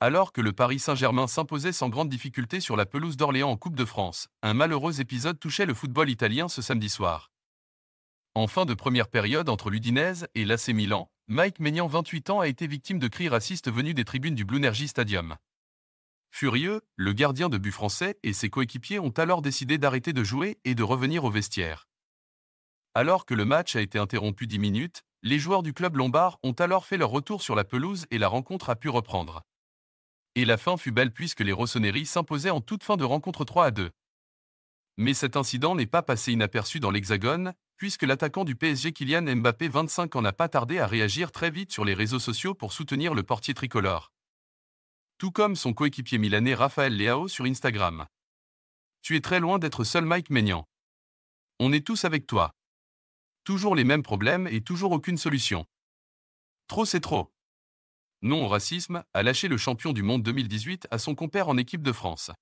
Alors que le Paris Saint-Germain s'imposait sans grande difficulté sur la pelouse d'Orléans en Coupe de France, un malheureux épisode touchait le football italien ce samedi soir. En fin de première période entre l'Udinese et l'AC Milan, Mike Maignan, 28 ans, a été victime de cris racistes venus des tribunes du Blue Stadium. Furieux, le gardien de but français et ses coéquipiers ont alors décidé d'arrêter de jouer et de revenir au vestiaire. Alors que le match a été interrompu 10 minutes, les joueurs du club lombard ont alors fait leur retour sur la pelouse et la rencontre a pu reprendre. Et la fin fut belle puisque les rossonneries s'imposaient en toute fin de rencontre 3 à 2. Mais cet incident n'est pas passé inaperçu dans l'Hexagone, puisque l'attaquant du PSG Kylian Mbappé 25 en a pas tardé à réagir très vite sur les réseaux sociaux pour soutenir le portier tricolore. Tout comme son coéquipier milanais Raphaël Leao sur Instagram. Tu es très loin d'être seul Mike Maignan. On est tous avec toi. Toujours les mêmes problèmes et toujours aucune solution. Trop c'est trop. Non au racisme, a lâché le champion du monde 2018 à son compère en équipe de France.